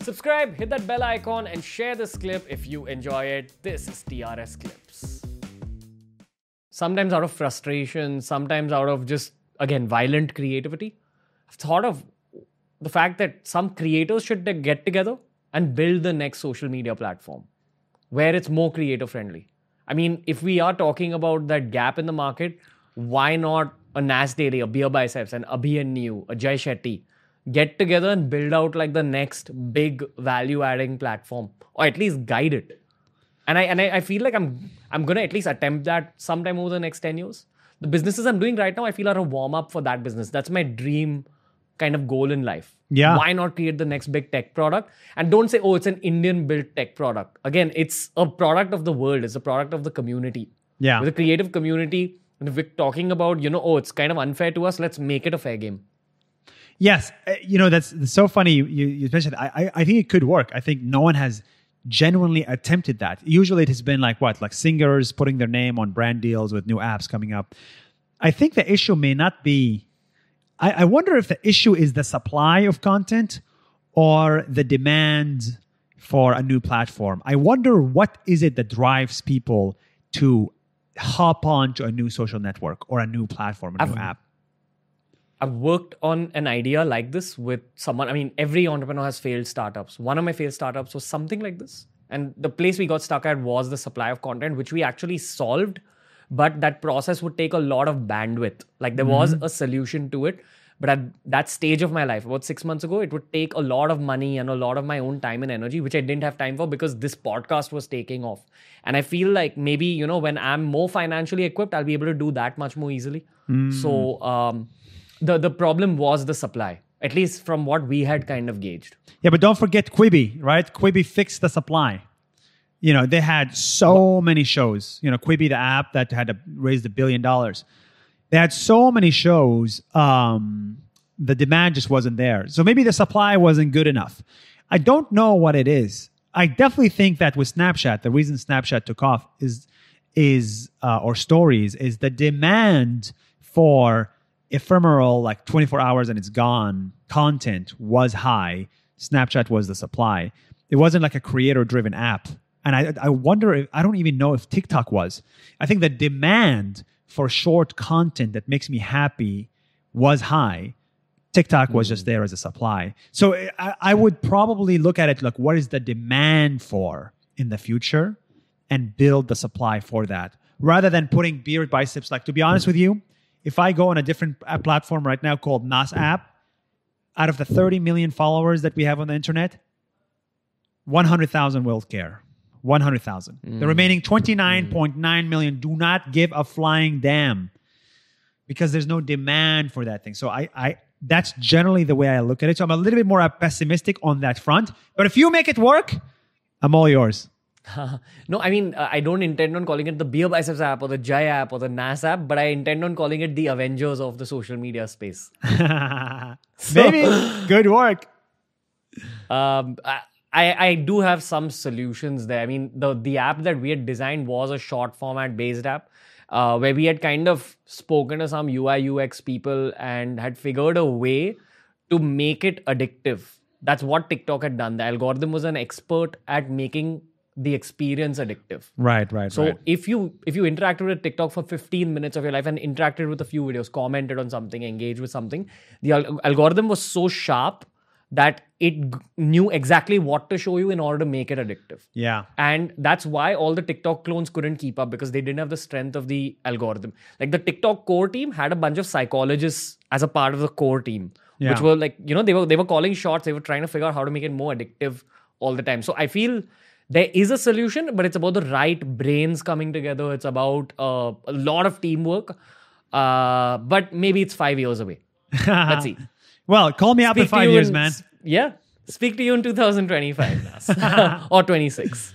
Subscribe, hit that bell icon and share this clip if you enjoy it. This is TRS Clips. Sometimes out of frustration, sometimes out of just, again, violent creativity, I've thought of the fact that some creators should get together and build the next social media platform where it's more creator friendly. I mean, if we are talking about that gap in the market, why not a Nas Daily, a Beer Biceps, an Abhi and New, a Jay Shetty? get together and build out like the next big value adding platform or at least guide it and i and I, I, feel like i'm i'm gonna at least attempt that sometime over the next 10 years the businesses i'm doing right now i feel are a warm up for that business that's my dream kind of goal in life yeah why not create the next big tech product and don't say oh it's an indian built tech product again it's a product of the world it's a product of the community yeah with creative community and if we're talking about you know oh it's kind of unfair to us let's make it a fair game Yes, uh, you know that's, so funny. You, you mentioned. I, I think it could work. I think no one has genuinely attempted that. Usually, it has been like what, like singers putting their name on brand deals with new apps coming up. I think the issue may not be. I, I wonder if the issue is the supply of content or the demand for a new platform. I wonder what is it that drives people to hop on to a new social network or a new platform, a new I've, app. I've worked on an idea like this with someone. I mean, every entrepreneur has failed startups. One of my failed startups was something like this. And the place we got stuck at was the supply of content, which we actually solved. But that process would take a lot of bandwidth. Like there mm-hmm. was a solution to it. But at that stage of my life, about six months ago, it would take a lot of money and a lot of my own time and energy, which I didn't have time for because this podcast was taking off. And I feel like maybe, you know, when I'm more financially equipped, I'll be able to do that much more easily. Mm. So, um, the the problem was the supply at least from what we had kind of gauged yeah but don't forget quibi right quibi fixed the supply you know they had so many shows you know quibi the app that had to raise a billion dollars they had so many shows um, the demand just wasn't there so maybe the supply wasn't good enough i don't know what it is i definitely think that with snapchat the reason snapchat took off is is uh, or stories is the demand for ephemeral, like 24 hours and it's gone content was high. Snapchat was the supply. It wasn't like a creator driven app. And I, I wonder if, I don't even know if TikTok was. I think the demand for short content that makes me happy was high. TikTok was just hmm. there as a supply. So eh, I, I, would probably look at it like, what is the demand for in the future and build the supply for that rather than putting beard biceps. Like, to be honest hmm. with you, if I go on a different platform right now called Nas App, out of the 30 million followers that we have on the internet, 100,000 will care. 100,000. Mm. The hmm. remaining twenty nine point nine million do not give a flying damn because there's no demand for that thing. So I, I, that's generally the way I look at it. So I'm a little bit more pessimistic on that front. But if you make it work, I'm all yours. no, I mean, uh, I don't intend on calling it the Beer Biceps app or the Jai app or the NAS app, but I intend on calling it the Avengers of the social media space. Maybe. Good work. Um, I, I, I do have some solutions there. I mean, the, the app that we had designed was a short format based app. Uh, where we had kind of spoken to some UI UX people and had figured a way to make it addictive. That's what TikTok had done. The algorithm was an expert at making the experience addictive right right so right. if you if you interacted with tiktok for 15 minutes of your life and interacted with a few videos commented on something engaged with something the al- algorithm was so sharp that it g- knew exactly what to show you in order to make it addictive yeah and that's why all the tiktok clones couldn't keep up because they didn't have the strength of the algorithm like the tiktok core team had a bunch of psychologists as a part of the core team yeah. which were like you know they were they were calling shots they were trying to figure out how to make it more addictive all the time so i feel there is a solution, but it's about the right brains coming together. It's about uh, a lot of teamwork. Uh, but maybe it's five years away. Let's see. well, call me after five years, in, man. Yeah. Speak to you in 2025 or 26.